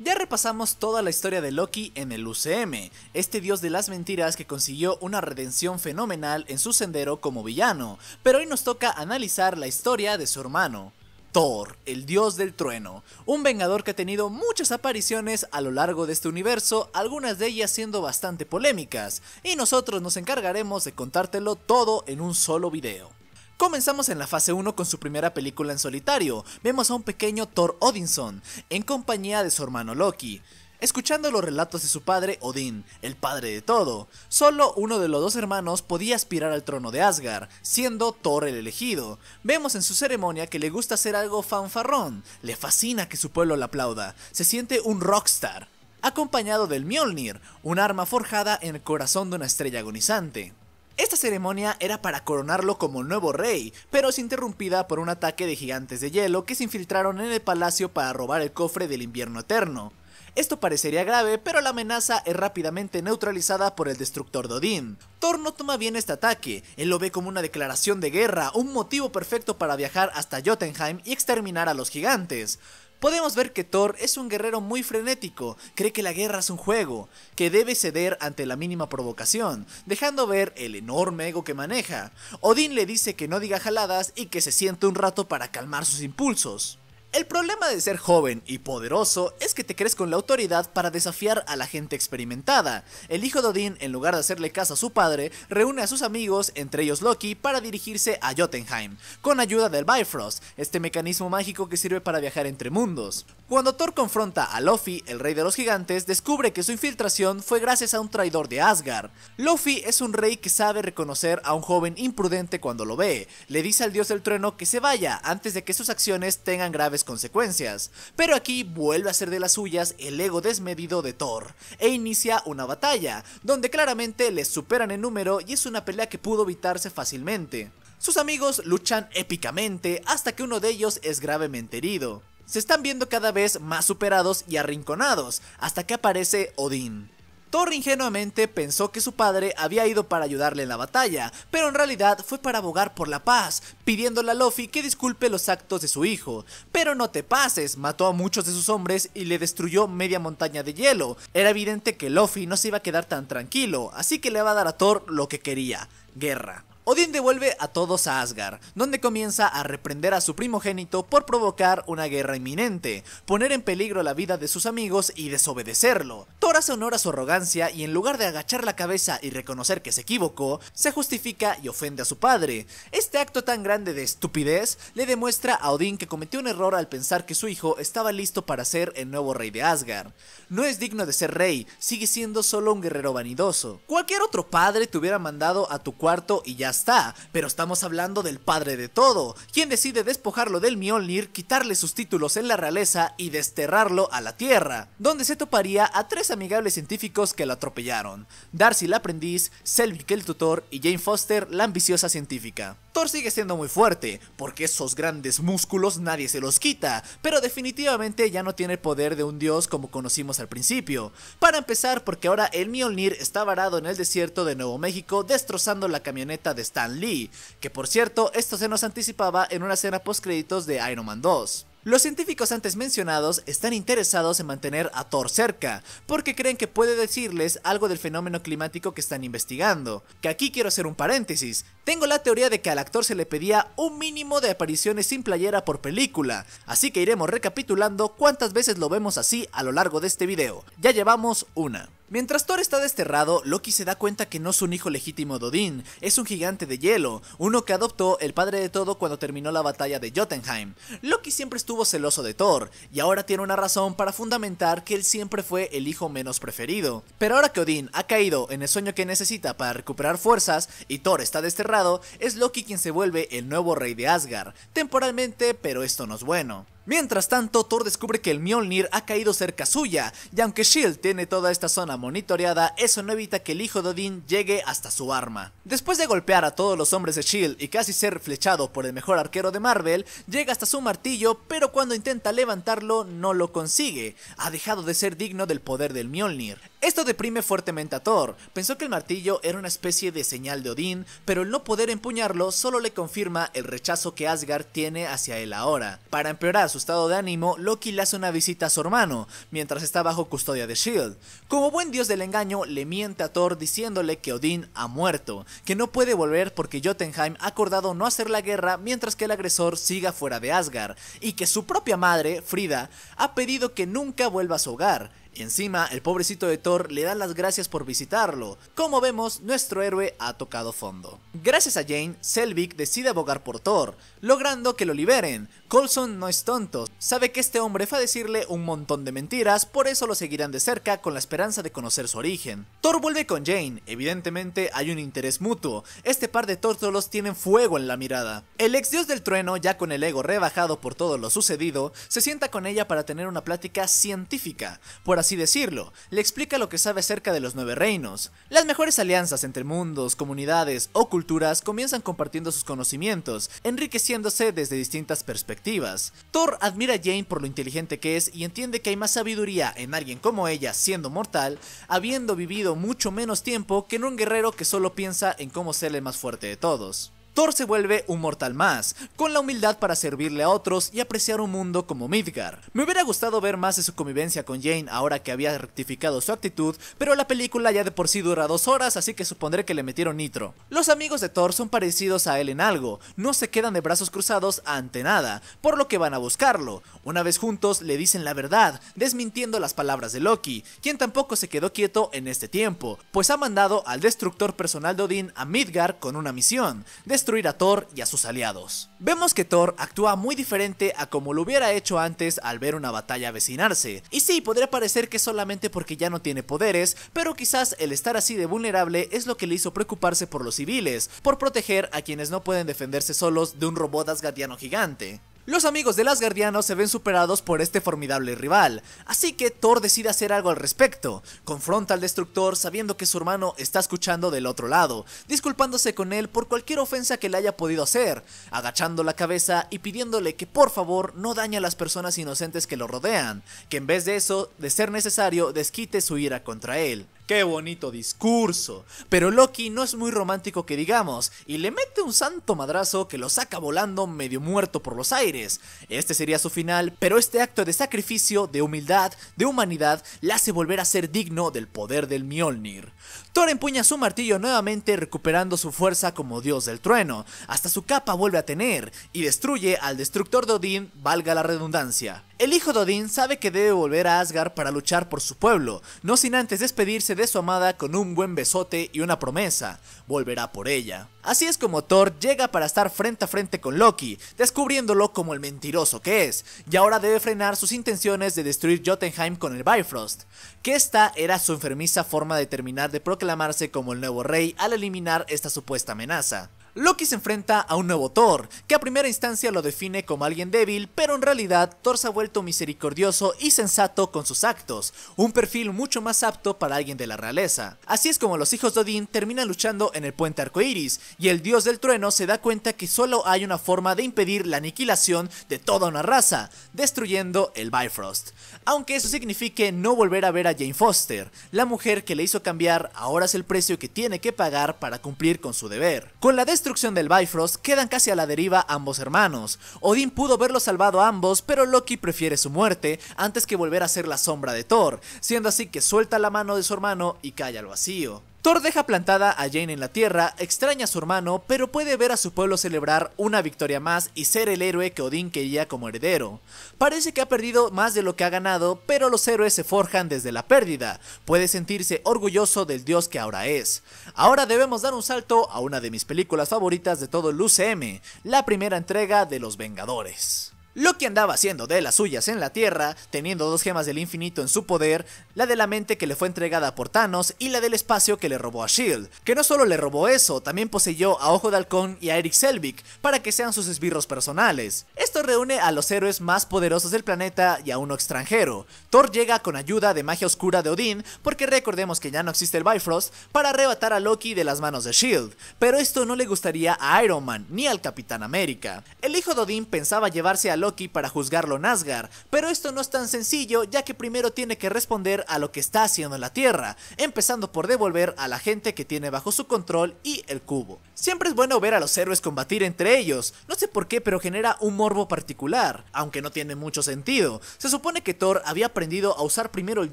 Ya repasamos toda la historia de Loki en el UCM, este dios de las mentiras que consiguió una redención fenomenal en su sendero como villano, pero hoy nos toca analizar la historia de su hermano. Thor, el dios del trueno, un vengador que ha tenido muchas apariciones a lo largo de este universo, algunas de ellas siendo bastante polémicas, y nosotros nos encargaremos de contártelo todo en un solo video. Comenzamos en la fase 1 con su primera película en solitario. Vemos a un pequeño Thor Odinson, en compañía de su hermano Loki. Escuchando los relatos de su padre Odín, el padre de todo, solo uno de los dos hermanos podía aspirar al trono de Asgard, siendo Thor el elegido. Vemos en su ceremonia que le gusta hacer algo fanfarrón, le fascina que su pueblo le aplauda, se siente un rockstar, acompañado del Mjolnir, un arma forjada en el corazón de una estrella agonizante. Esta ceremonia era para coronarlo como nuevo rey, pero es interrumpida por un ataque de gigantes de hielo que se infiltraron en el palacio para robar el cofre del invierno eterno. Esto parecería grave, pero la amenaza es rápidamente neutralizada por el destructor Odín. Thor no toma bien este ataque, él lo ve como una declaración de guerra, un motivo perfecto para viajar hasta Jotunheim y exterminar a los gigantes. Podemos ver que Thor es un guerrero muy frenético, cree que la guerra es un juego, que debe ceder ante la mínima provocación, dejando ver el enorme ego que maneja. Odín le dice que no diga jaladas y que se siente un rato para calmar sus impulsos. El problema de ser joven y poderoso es que te crees con la autoridad para desafiar a la gente experimentada. El hijo de Odín, en lugar de hacerle caso a su padre, reúne a sus amigos, entre ellos Loki, para dirigirse a Jotunheim, con ayuda del Bifrost, este mecanismo mágico que sirve para viajar entre mundos. Cuando Thor confronta a Lofi, el rey de los gigantes, descubre que su infiltración fue gracias a un traidor de Asgard. Loffy es un rey que sabe reconocer a un joven imprudente cuando lo ve. Le dice al dios del trueno que se vaya antes de que sus acciones tengan graves consecuencias, pero aquí vuelve a ser de las suyas el ego desmedido de Thor, e inicia una batalla, donde claramente les superan en número y es una pelea que pudo evitarse fácilmente. Sus amigos luchan épicamente hasta que uno de ellos es gravemente herido. Se están viendo cada vez más superados y arrinconados, hasta que aparece Odín Thor ingenuamente pensó que su padre había ido para ayudarle en la batalla, pero en realidad fue para abogar por la paz, pidiéndole a Lofi que disculpe los actos de su hijo. Pero no te pases, mató a muchos de sus hombres y le destruyó media montaña de hielo. Era evidente que Lofi no se iba a quedar tan tranquilo, así que le va a dar a Thor lo que quería, guerra. Odín devuelve a todos a Asgard, donde comienza a reprender a su primogénito por provocar una guerra inminente, poner en peligro la vida de sus amigos y desobedecerlo. Thor hace honor a su arrogancia y en lugar de agachar la cabeza y reconocer que se equivocó, se justifica y ofende a su padre. Este acto tan grande de estupidez le demuestra a Odín que cometió un error al pensar que su hijo estaba listo para ser el nuevo rey de Asgard. No es digno de ser rey, sigue siendo solo un guerrero vanidoso. Cualquier otro padre te hubiera mandado a tu cuarto y ya está, pero estamos hablando del padre de todo, quien decide despojarlo del Mjolnir, quitarle sus títulos en la realeza y desterrarlo a la Tierra, donde se toparía a tres amigables científicos que lo atropellaron, Darcy el aprendiz, Selvig el tutor y Jane Foster la ambiciosa científica sigue siendo muy fuerte, porque esos grandes músculos nadie se los quita, pero definitivamente ya no tiene el poder de un dios como conocimos al principio. Para empezar, porque ahora el Mjolnir está varado en el desierto de Nuevo México destrozando la camioneta de Stan Lee, que por cierto, esto se nos anticipaba en una escena post créditos de Iron Man 2. Los científicos antes mencionados están interesados en mantener a Thor cerca, porque creen que puede decirles algo del fenómeno climático que están investigando. Que aquí quiero hacer un paréntesis, tengo la teoría de que al actor se le pedía un mínimo de apariciones sin playera por película, así que iremos recapitulando cuántas veces lo vemos así a lo largo de este video. Ya llevamos una. Mientras Thor está desterrado, Loki se da cuenta que no es un hijo legítimo de Odín, es un gigante de hielo, uno que adoptó el padre de todo cuando terminó la batalla de Jotunheim. Loki siempre estuvo celoso de Thor, y ahora tiene una razón para fundamentar que él siempre fue el hijo menos preferido. Pero ahora que Odín ha caído en el sueño que necesita para recuperar fuerzas, y Thor está desterrado, es Loki quien se vuelve el nuevo rey de Asgard, temporalmente, pero esto no es bueno. Mientras tanto, Thor descubre que el Mjolnir ha caído cerca suya, y aunque Shield tiene toda esta zona monitoreada, eso no evita que el hijo de Odín llegue hasta su arma. Después de golpear a todos los hombres de Shield y casi ser flechado por el mejor arquero de Marvel, llega hasta su martillo, pero cuando intenta levantarlo no lo consigue, ha dejado de ser digno del poder del Mjolnir. Esto deprime fuertemente a Thor, pensó que el martillo era una especie de señal de Odín, pero el no poder empuñarlo solo le confirma el rechazo que Asgard tiene hacia él ahora. Para empeorar su estado de ánimo, Loki le hace una visita a su hermano, mientras está bajo custodia de Shield. Como buen dios del engaño, le miente a Thor diciéndole que Odín ha muerto, que no puede volver porque Jotunheim ha acordado no hacer la guerra mientras que el agresor siga fuera de Asgard, y que su propia madre, Frida, ha pedido que nunca vuelva a su hogar. Y encima, el pobrecito de Thor le da las gracias por visitarlo. Como vemos, nuestro héroe ha tocado fondo. Gracias a Jane, Selvig decide abogar por Thor, logrando que lo liberen. Colson no es tonto, sabe que este hombre fue a decirle un montón de mentiras, por eso lo seguirán de cerca con la esperanza de conocer su origen. Thor vuelve con Jane, evidentemente hay un interés mutuo, este par de tórtolos tienen fuego en la mirada. El ex dios del trueno, ya con el ego rebajado por todo lo sucedido, se sienta con ella para tener una plática científica, por así decirlo, le explica lo que sabe acerca de los nueve reinos. Las mejores alianzas entre mundos, comunidades o culturas comienzan compartiendo sus conocimientos, enriqueciéndose desde distintas perspectivas. Thor admira a Jane por lo inteligente que es y entiende que hay más sabiduría en alguien como ella siendo mortal, habiendo vivido mucho menos tiempo que en un guerrero que solo piensa en cómo ser el más fuerte de todos. Thor se vuelve un mortal más, con la humildad para servirle a otros y apreciar un mundo como Midgar. Me hubiera gustado ver más de su convivencia con Jane ahora que había rectificado su actitud, pero la película ya de por sí dura dos horas, así que supondré que le metieron nitro. Los amigos de Thor son parecidos a él en algo, no se quedan de brazos cruzados ante nada, por lo que van a buscarlo. Una vez juntos le dicen la verdad, desmintiendo las palabras de Loki, quien tampoco se quedó quieto en este tiempo, pues ha mandado al destructor personal de Odín a Midgar con una misión, destruir a Thor y a sus aliados. Vemos que Thor actúa muy diferente a como lo hubiera hecho antes al ver una batalla avecinarse, y sí, podría parecer que solamente porque ya no tiene poderes, pero quizás el estar así de vulnerable es lo que le hizo preocuparse por los civiles, por proteger a quienes no pueden defenderse solos de un robot asgardiano gigante los amigos de las Guardianos se ven superados por este formidable rival, así que Thor decide hacer algo al respecto. Confronta al Destructor sabiendo que su hermano está escuchando del otro lado, disculpándose con él por cualquier ofensa que le haya podido hacer, agachando la cabeza y pidiéndole que por favor no dañe a las personas inocentes que lo rodean, que en vez de eso, de ser necesario, desquite su ira contra él. Qué bonito discurso. Pero Loki no es muy romántico que digamos, y le mete un santo madrazo que lo saca volando medio muerto por los aires. Este sería su final, pero este acto de sacrificio, de humildad, de humanidad, le hace volver a ser digno del poder del Mjolnir. Thor empuña su martillo nuevamente recuperando su fuerza como dios del trueno, hasta su capa vuelve a tener, y destruye al destructor de Odín, valga la redundancia. El hijo de Odín sabe que debe volver a Asgard para luchar por su pueblo, no sin antes despedirse de su amada con un buen besote y una promesa, volverá por ella. Así es como Thor llega para estar frente a frente con Loki, descubriéndolo como el mentiroso que es, y ahora debe frenar sus intenciones de destruir Jotunheim con el Bifrost, que esta era su enfermiza forma de terminar de proclamarse como el nuevo rey al eliminar esta supuesta amenaza. Loki se enfrenta a un nuevo Thor, que a primera instancia lo define como alguien débil, pero en realidad Thor se ha vuelto misericordioso y sensato con sus actos, un perfil mucho más apto para alguien de la realeza. Así es como los hijos de Odín terminan luchando en el puente arcoiris, y el dios del trueno se da cuenta que solo hay una forma de impedir la aniquilación de toda una raza, destruyendo el Bifrost. Aunque eso signifique no volver a ver a Jane Foster, la mujer que le hizo cambiar ahora es el precio que tiene que pagar para cumplir con su deber. Con la destrucción la destrucción del Bifrost quedan casi a la deriva ambos hermanos. Odín pudo verlo salvado a ambos, pero Loki prefiere su muerte antes que volver a ser la sombra de Thor, siendo así que suelta la mano de su hermano y cae al vacío. Thor deja plantada a Jane en la Tierra, extraña a su hermano, pero puede ver a su pueblo celebrar una victoria más y ser el héroe que Odín quería como heredero. Parece que ha perdido más de lo que ha ganado, pero los héroes se forjan desde la pérdida, puede sentirse orgulloso del dios que ahora es. Ahora debemos dar un salto a una de mis películas favoritas de todo el UCM, la primera entrega de Los Vengadores que andaba haciendo de las suyas en la Tierra, teniendo dos gemas del infinito en su poder, la de la mente que le fue entregada por Thanos y la del espacio que le robó a Shield. Que no solo le robó eso, también poseyó a Ojo de Halcón y a Eric Selvig para que sean sus esbirros personales reúne a los héroes más poderosos del planeta y a uno extranjero. Thor llega con ayuda de magia oscura de Odín, porque recordemos que ya no existe el Bifrost, para arrebatar a Loki de las manos de Shield, pero esto no le gustaría a Iron Man ni al Capitán América. El hijo de Odín pensaba llevarse a Loki para juzgarlo Asgard, pero esto no es tan sencillo ya que primero tiene que responder a lo que está haciendo la Tierra, empezando por devolver a la gente que tiene bajo su control y el cubo. Siempre es bueno ver a los héroes combatir entre ellos, no sé por qué pero genera un morbo particular, aunque no tiene mucho sentido. Se supone que Thor había aprendido a usar primero el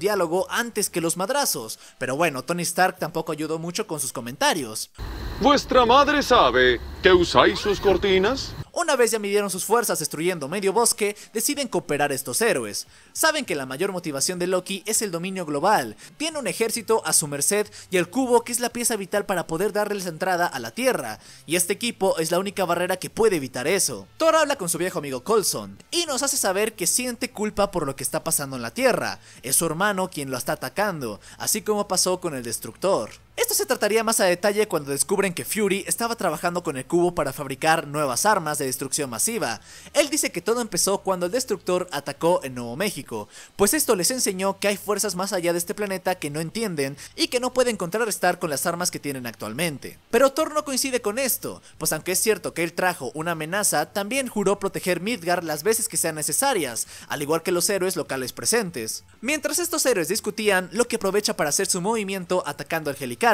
diálogo antes que los madrazos, pero bueno, Tony Stark tampoco ayudó mucho con sus comentarios. ¿Vuestra madre sabe que usáis sus cortinas? Una vez ya midieron sus fuerzas destruyendo medio bosque, deciden cooperar estos héroes. Saben que la mayor motivación de Loki es el dominio global, tiene un ejército a su merced y el cubo que es la pieza vital para poder darles entrada a la Tierra, y este equipo es la única barrera que puede evitar eso. Thor habla con su viejo amigo Colson, y nos hace saber que siente culpa por lo que está pasando en la Tierra, es su hermano quien lo está atacando, así como pasó con el Destructor. Esto se trataría más a detalle cuando descubren que Fury estaba trabajando con el cubo para fabricar nuevas armas de destrucción masiva. Él dice que todo empezó cuando el destructor atacó en Nuevo México, pues esto les enseñó que hay fuerzas más allá de este planeta que no entienden y que no pueden contrarrestar con las armas que tienen actualmente. Pero Thor no coincide con esto, pues aunque es cierto que él trajo una amenaza, también juró proteger Midgar las veces que sean necesarias, al igual que los héroes locales presentes. Mientras estos héroes discutían, lo que aprovecha para hacer su movimiento atacando al Helicóptero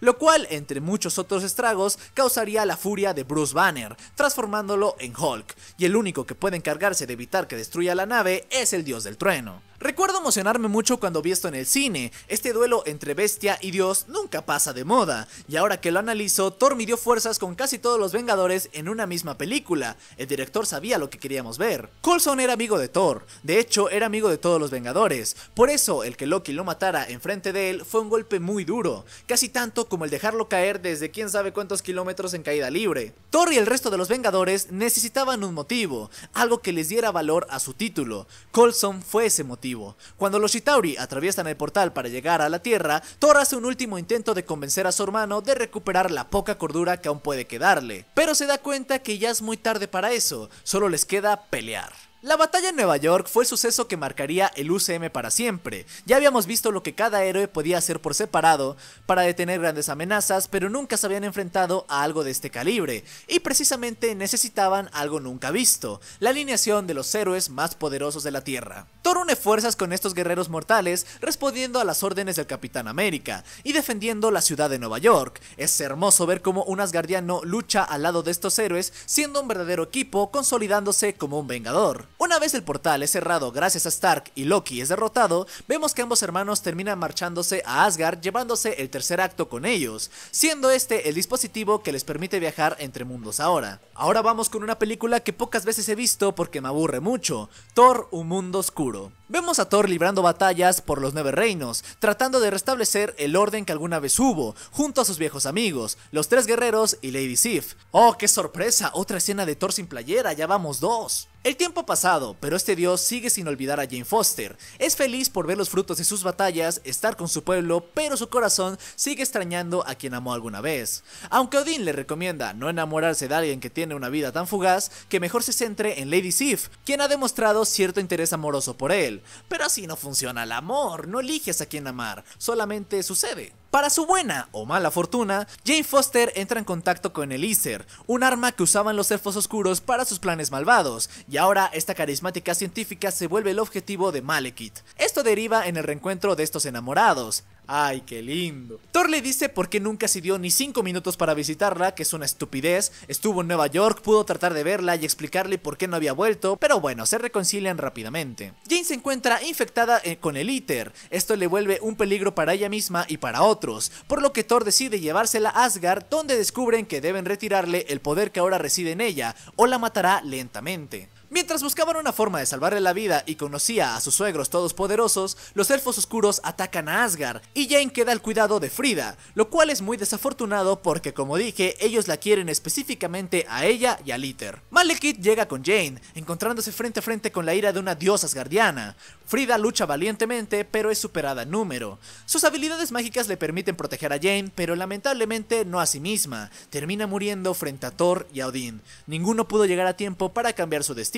lo cual, entre muchos otros estragos, causaría la furia de Bruce Banner, transformándolo en Hulk, y el único que puede encargarse de evitar que destruya la nave es el dios del trueno. Recuerdo emocionarme mucho cuando vi esto en el cine, este duelo entre bestia y dios nunca pasa de moda, y ahora que lo analizo, Thor midió fuerzas con casi todos los Vengadores en una misma película, el director sabía lo que queríamos ver. Colson era amigo de Thor, de hecho era amigo de todos los Vengadores, por eso el que Loki lo matara enfrente de él fue un golpe muy duro, casi tanto como el dejarlo caer desde quién sabe cuántos kilómetros en caída libre. Thor y el resto de los Vengadores necesitaban un motivo, algo que les diera valor a su título, Colson fue ese motivo. Cuando los Itauri atraviesan el portal para llegar a la Tierra, Thor hace un último intento de convencer a su hermano de recuperar la poca cordura que aún puede quedarle, pero se da cuenta que ya es muy tarde para eso, solo les queda pelear. La batalla en Nueva York fue el suceso que marcaría el UCM para siempre. Ya habíamos visto lo que cada héroe podía hacer por separado para detener grandes amenazas, pero nunca se habían enfrentado a algo de este calibre, y precisamente necesitaban algo nunca visto, la alineación de los héroes más poderosos de la Tierra. Thor une fuerzas con estos guerreros mortales respondiendo a las órdenes del Capitán América y defendiendo la ciudad de Nueva York. Es hermoso ver cómo un asgardiano lucha al lado de estos héroes, siendo un verdadero equipo consolidándose como un vengador. Una vez el portal es cerrado gracias a Stark y Loki es derrotado, vemos que ambos hermanos terminan marchándose a Asgard llevándose el tercer acto con ellos, siendo este el dispositivo que les permite viajar entre mundos ahora. Ahora vamos con una película que pocas veces he visto porque me aburre mucho, Thor Un Mundo Oscuro. Vemos a Thor librando batallas por los nueve reinos, tratando de restablecer el orden que alguna vez hubo, junto a sus viejos amigos, los tres guerreros y Lady Sif. ¡Oh, qué sorpresa! Otra escena de Thor sin playera, ya vamos dos. El tiempo ha pasado, pero este dios sigue sin olvidar a Jane Foster. Es feliz por ver los frutos de sus batallas, estar con su pueblo, pero su corazón sigue extrañando a quien amó alguna vez. Aunque Odín le recomienda no enamorarse de alguien que tiene una vida tan fugaz, que mejor se centre en Lady Sif, quien ha demostrado cierto interés amoroso por él. Pero así no funciona el amor, no eliges a quién amar, solamente sucede. Para su buena o mala fortuna, Jane Foster entra en contacto con el Easer, un arma que usaban los elfos oscuros para sus planes malvados, y ahora esta carismática científica se vuelve el objetivo de Malekith. Esto deriva en el reencuentro de estos enamorados. ¡Ay, qué lindo! Thor le dice por qué nunca se dio ni 5 minutos para visitarla, que es una estupidez. Estuvo en Nueva York, pudo tratar de verla y explicarle por qué no había vuelto, pero bueno, se reconcilian rápidamente. Jane se encuentra infectada eh, con el ITER. Esto le vuelve un peligro para ella misma y para otros, por lo que Thor decide llevársela a Asgard, donde descubren que deben retirarle el poder que ahora reside en ella, o la matará lentamente. Mientras buscaban una forma de salvarle la vida y conocía a sus suegros todopoderosos, los elfos oscuros atacan a Asgard y Jane queda al cuidado de Frida, lo cual es muy desafortunado porque como dije, ellos la quieren específicamente a ella y a Liter. Malekith llega con Jane, encontrándose frente a frente con la ira de una diosa asgardiana. Frida lucha valientemente, pero es superada en número. Sus habilidades mágicas le permiten proteger a Jane, pero lamentablemente no a sí misma. Termina muriendo frente a Thor y a Odín. Ninguno pudo llegar a tiempo para cambiar su destino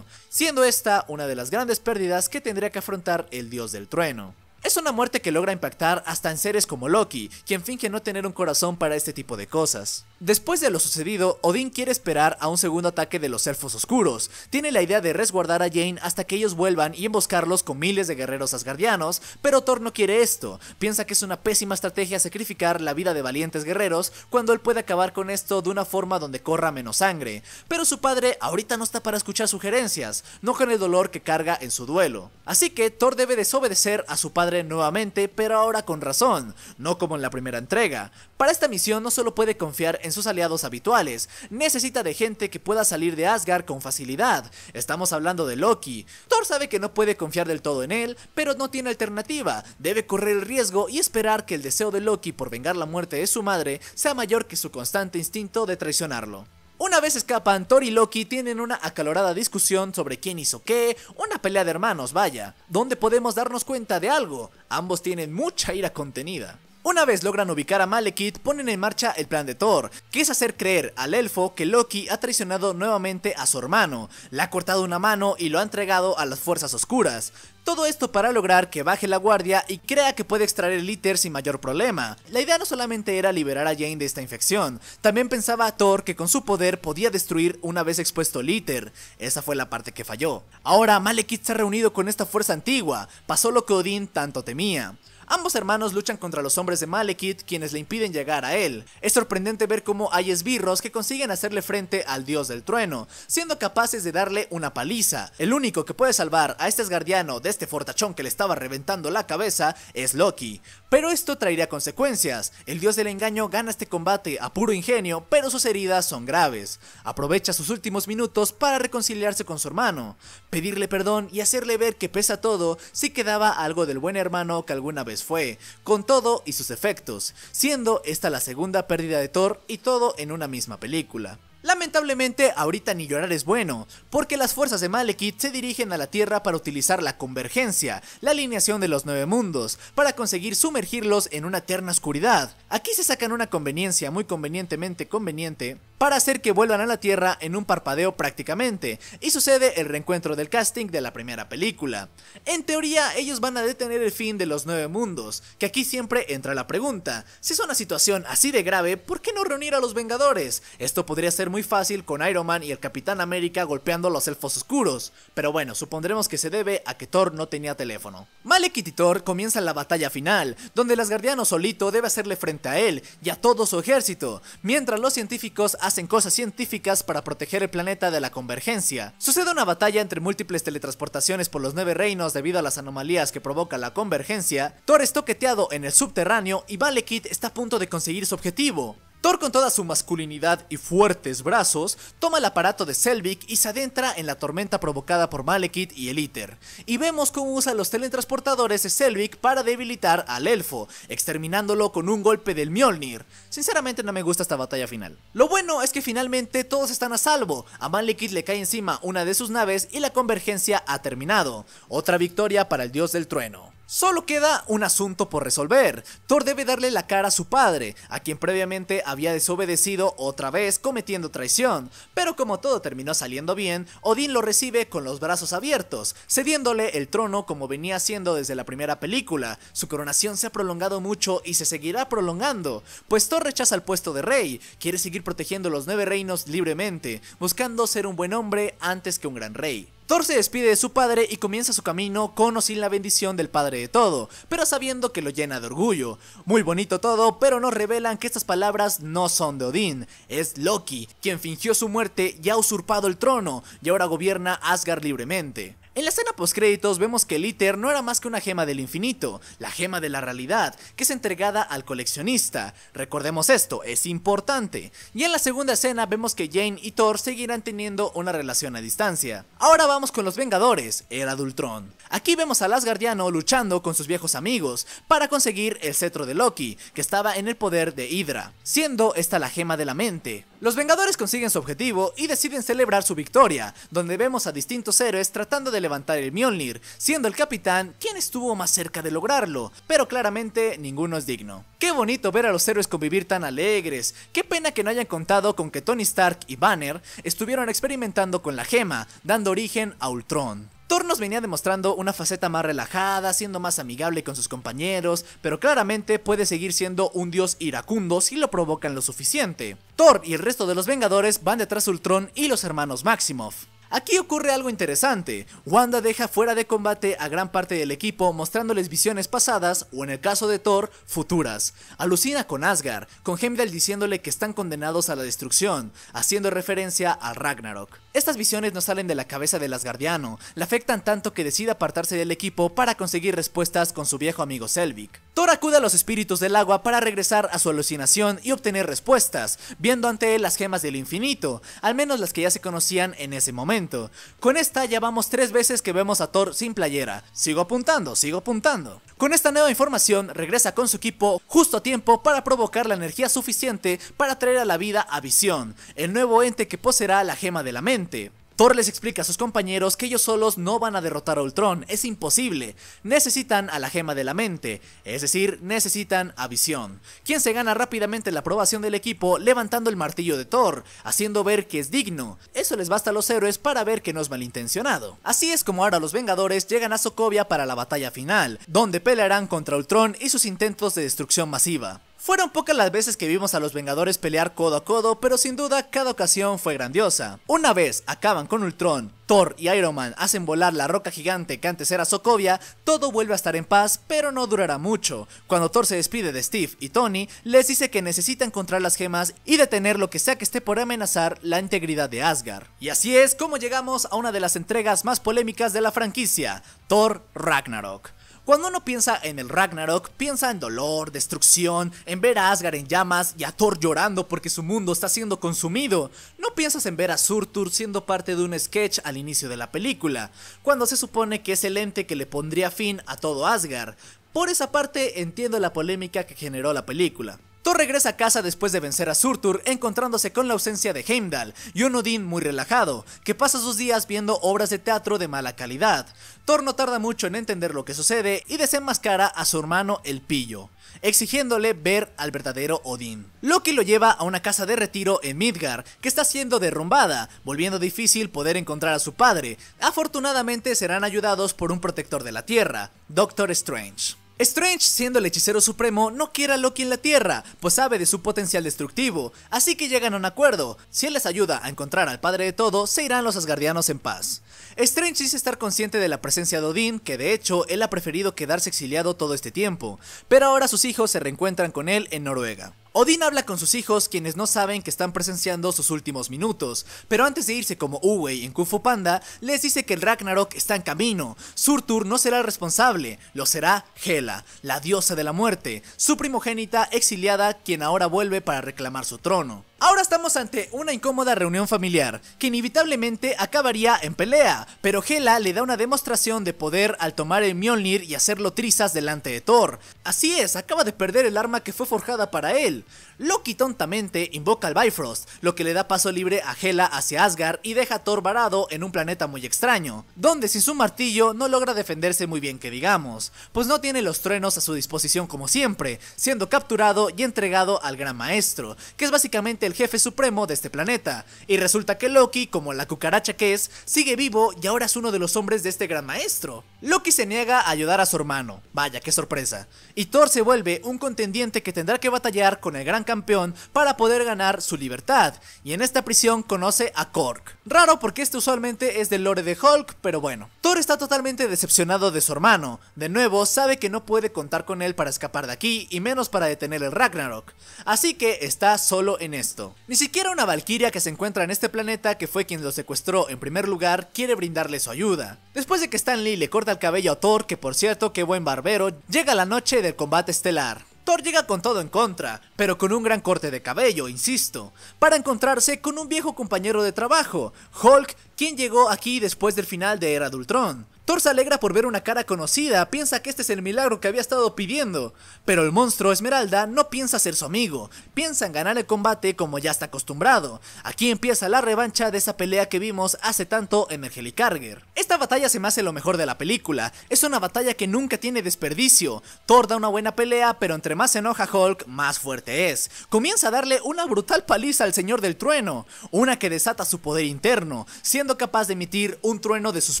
siendo esta una de las grandes pérdidas que tendría que afrontar el dios del trueno. Es una muerte que logra impactar hasta en seres como Loki, quien finge no tener un corazón para este tipo de cosas. Después de lo sucedido, Odín quiere esperar a un segundo ataque de los elfos oscuros. Tiene la idea de resguardar a Jane hasta que ellos vuelvan y emboscarlos con miles de guerreros asgardianos, pero Thor no quiere esto. Piensa que es una pésima estrategia sacrificar la vida de valientes guerreros cuando él puede acabar con esto de una forma donde corra menos sangre. Pero su padre ahorita no está para escuchar sugerencias, no con el dolor que carga en su duelo. Así que Thor debe desobedecer a su padre nuevamente, pero ahora con razón, no como en la primera entrega. Para esta misión no solo puede confiar en sus aliados habituales. Necesita de gente que pueda salir de Asgard con facilidad. Estamos hablando de Loki. Thor sabe que no puede confiar del todo en él, pero no tiene alternativa. Debe correr el riesgo y esperar que el deseo de Loki por vengar la muerte de su madre sea mayor que su constante instinto de traicionarlo. Una vez escapan, Thor y Loki tienen una acalorada discusión sobre quién hizo qué, una pelea de hermanos, vaya, donde podemos darnos cuenta de algo, ambos tienen mucha ira contenida. Una vez logran ubicar a Malekith, ponen en marcha el plan de Thor, que es hacer creer al elfo que Loki ha traicionado nuevamente a su hermano, le ha cortado una mano y lo ha entregado a las fuerzas oscuras. Todo esto para lograr que baje la guardia y crea que puede extraer el íter sin mayor problema. La idea no solamente era liberar a Jane de esta infección, también pensaba a Thor que con su poder podía destruir una vez expuesto el íter. Esa fue la parte que falló. Ahora Malekith se ha reunido con esta fuerza antigua, pasó lo que Odín tanto temía. Ambos hermanos luchan contra los hombres de Malekith, quienes le impiden llegar a él. Es sorprendente ver cómo hay esbirros que consiguen hacerle frente al dios del trueno, siendo capaces de darle una paliza. El único que puede salvar a este esgardiano de este fortachón que le estaba reventando la cabeza es Loki. Pero esto traería consecuencias. El dios del engaño gana este combate a puro ingenio, pero sus heridas son graves. Aprovecha sus últimos minutos para reconciliarse con su hermano, pedirle perdón y hacerle ver que pesa todo, si quedaba algo del buen hermano que alguna vez fue, con todo y sus efectos, siendo esta la segunda pérdida de Thor y todo en una misma película. Lamentablemente, ahorita ni llorar es bueno, porque las fuerzas de Malekith se dirigen a la Tierra para utilizar la convergencia, la alineación de los nueve mundos, para conseguir sumergirlos en una eterna oscuridad. Aquí se sacan una conveniencia muy convenientemente conveniente para hacer que vuelvan a la Tierra en un parpadeo prácticamente, y sucede el reencuentro del casting de la primera película. En teoría, ellos van a detener el fin de los nueve mundos, que aquí siempre entra la pregunta, si es una situación así de grave, ¿por qué no reunir a los Vengadores? Esto podría ser muy fácil con Iron Man y el Capitán América golpeando a los elfos oscuros, pero bueno, supondremos que se debe a que Thor no tenía teléfono. Malek y Thor comienza la batalla final, donde las Asgardiano solito debe hacerle frente a él y a todo su ejército, mientras los científicos en cosas científicas para proteger el planeta de la convergencia. Sucede una batalla entre múltiples teletransportaciones por los nueve reinos debido a las anomalías que provoca la convergencia, Thor es toqueteado en el subterráneo y Valekit está a punto de conseguir su objetivo. Thor con toda su masculinidad y fuertes brazos, toma el aparato de Selvig y se adentra en la tormenta provocada por Malekith y el Iter. Y vemos cómo usa los teletransportadores de Selvig para debilitar al elfo, exterminándolo con un golpe del Mjolnir. Sinceramente no me gusta esta batalla final. Lo bueno es que finalmente todos están a salvo, a Malekith le cae encima una de sus naves y la convergencia ha terminado. Otra victoria para el dios del trueno. Solo queda un asunto por resolver. Thor debe darle la cara a su padre, a quien previamente había desobedecido otra vez cometiendo traición. Pero como todo terminó saliendo bien, Odín lo recibe con los brazos abiertos, cediéndole el trono como venía haciendo desde la primera película. Su coronación se ha prolongado mucho y se seguirá prolongando, pues Thor rechaza el puesto de rey, quiere seguir protegiendo los nueve reinos libremente, buscando ser un buen hombre antes que un gran rey. Thor se despide de su padre y comienza su camino con o sin la bendición del padre de todo, pero sabiendo que lo llena de orgullo. Muy bonito todo, pero nos revelan que estas palabras no son de Odín, es Loki, quien fingió su muerte y ha usurpado el trono, y ahora gobierna Asgard libremente. En la escena post-créditos vemos que el no era más que una gema del infinito, la gema de la realidad, que es entregada al coleccionista. Recordemos esto, es importante. Y en la segunda escena vemos que Jane y Thor seguirán teniendo una relación a distancia. Ahora vamos con los Vengadores, era adultrón. Aquí vemos a Asgardiano luchando con sus viejos amigos para conseguir el cetro de Loki, que estaba en el poder de Hydra, siendo esta la gema de la mente, los Vengadores consiguen su objetivo y deciden celebrar su victoria, donde vemos a distintos héroes tratando de levantar el Mjolnir, siendo el capitán quien estuvo más cerca de lograrlo, pero claramente ninguno es digno. Qué bonito ver a los héroes convivir tan alegres, qué pena que no hayan contado con que Tony Stark y Banner estuvieron experimentando con la gema, dando origen a Ultron. Thor nos venía demostrando una faceta más relajada, siendo más amigable con sus compañeros, pero claramente puede seguir siendo un dios iracundo si lo provocan lo suficiente. Thor y el resto de los Vengadores van detrás de Ultron y los hermanos Maximoff. Aquí ocurre algo interesante, Wanda deja fuera de combate a gran parte del equipo mostrándoles visiones pasadas o en el caso de Thor, futuras. Alucina con Asgard, con Heimdall diciéndole que están condenados a la destrucción, haciendo referencia al Ragnarok. Estas visiones no salen de la cabeza del Asgardiano, le afectan tanto que decide apartarse del equipo para conseguir respuestas con su viejo amigo Selvig. Thor acude a los espíritus del agua para regresar a su alucinación y obtener respuestas, viendo ante él las gemas del infinito, al menos las que ya se conocían en ese momento. Con esta ya vamos tres veces que vemos a Thor sin playera. Sigo apuntando, sigo apuntando. Con esta nueva información regresa con su equipo justo a tiempo para provocar la energía suficiente para traer a la vida a Visión, el nuevo ente que poseerá la gema de la mente. Thor les explica a sus compañeros que ellos solos no van a derrotar a Ultron, es imposible. Necesitan a la gema de la mente, es decir, necesitan a Visión, quien se gana rápidamente la aprobación del equipo levantando el martillo de Thor, haciendo ver que es digno. Eso les basta a los héroes para ver que no es malintencionado. Así es como ahora los Vengadores llegan a Sokovia para la batalla final, donde pelearán contra Ultron y sus intentos de destrucción masiva. Fueron pocas las veces que vimos a los Vengadores pelear codo a codo, pero sin duda cada ocasión fue grandiosa. Una vez acaban con Ultron, Thor y Iron Man hacen volar la roca gigante que antes era Sokovia, todo vuelve a estar en paz, pero no durará mucho. Cuando Thor se despide de Steve y Tony, les dice que necesita encontrar las gemas y detener lo que sea que esté por amenazar la integridad de Asgard. Y así es como llegamos a una de las entregas más polémicas de la franquicia, Thor Ragnarok. Cuando uno piensa en el Ragnarok, piensa en dolor, destrucción, en ver a Asgard en llamas y a Thor llorando porque su mundo está siendo consumido. No piensas en ver a Surtur siendo parte de un sketch al inicio de la película, cuando se supone que es el ente que le pondría fin a todo Asgard. Por esa parte entiendo la polémica que generó la película. Thor regresa a casa después de vencer a Surtur, encontrándose con la ausencia de Heimdall y un Odín muy relajado, que pasa sus días viendo obras de teatro de mala calidad. Thor no tarda mucho en entender lo que sucede y desenmascara a su hermano el pillo, exigiéndole ver al verdadero Odín. Loki lo lleva a una casa de retiro en Midgar, que está siendo derrumbada, volviendo difícil poder encontrar a su padre. Afortunadamente serán ayudados por un protector de la Tierra, Doctor Strange. Strange, siendo el hechicero supremo, no quiere a Loki en la Tierra, pues sabe de su potencial destructivo, así que llegan a un acuerdo, si él les ayuda a encontrar al padre de todo, se irán los asgardianos en paz. Strange dice estar consciente de la presencia de Odín, que de hecho él ha preferido quedarse exiliado todo este tiempo, pero ahora sus hijos se reencuentran con él en Noruega. Odin habla con sus hijos quienes no saben que están presenciando sus últimos minutos, pero antes de irse como Uwei en Kung Fu Panda, les dice que el Ragnarok está en camino. Surtur no será el responsable, lo será Hela, la diosa de la muerte, su primogénita exiliada quien ahora vuelve para reclamar su trono. Ahora estamos ante una incómoda reunión familiar, que inevitablemente acabaría en pelea, pero Hela le da una demostración de poder al tomar el Mjolnir y hacerlo trizas delante de Thor. Así es, acaba de perder el arma que fue forjada para él. Loki tontamente invoca al Bifrost, lo que le da paso libre a Hela hacia Asgard y deja a Thor varado en un planeta muy extraño, donde sin su martillo no logra defenderse muy bien que digamos, pues no tiene los truenos a su disposición como siempre, siendo capturado y entregado al Gran Maestro, que es básicamente el jefe supremo de este planeta, y resulta que Loki, como la cucaracha que es, sigue vivo y ahora es uno de los hombres de este gran maestro. Loki se niega a ayudar a su hermano, vaya qué sorpresa, y Thor se vuelve un contendiente que tendrá que batallar con el gran campeón para poder ganar su libertad, y en esta prisión conoce a Kork. Raro porque este usualmente es del lore de Hulk, pero bueno. Thor está totalmente decepcionado de su hermano, de nuevo sabe que no puede contar con él para escapar de aquí y menos para detener el Ragnarok, así que está solo en esto. Ni siquiera una valquiria que se encuentra en este planeta, que fue quien lo secuestró en primer lugar, quiere brindarle su ayuda. Después de que Stan Lee le corta el cabello a Thor, que por cierto, qué buen barbero, llega la noche del combate estelar. Thor llega con todo en contra, pero con un gran corte de cabello, insisto, para encontrarse con un viejo compañero de trabajo, Hulk, quien llegó aquí después del final de Era Dultrón. Thor se alegra por ver una cara conocida, piensa que este es el milagro que había estado pidiendo, pero el monstruo Esmeralda no piensa ser su amigo, piensa en ganar el combate como ya está acostumbrado. Aquí empieza la revancha de esa pelea que vimos hace tanto en el Helicarger. Esta batalla se me hace lo mejor de la película, es una batalla que nunca tiene desperdicio. Thor da una buena pelea, pero entre más se enoja Hulk, más fuerte es. Comienza a darle una brutal paliza al Señor del Trueno, una que desata su poder interno, siendo capaz de emitir un trueno de sus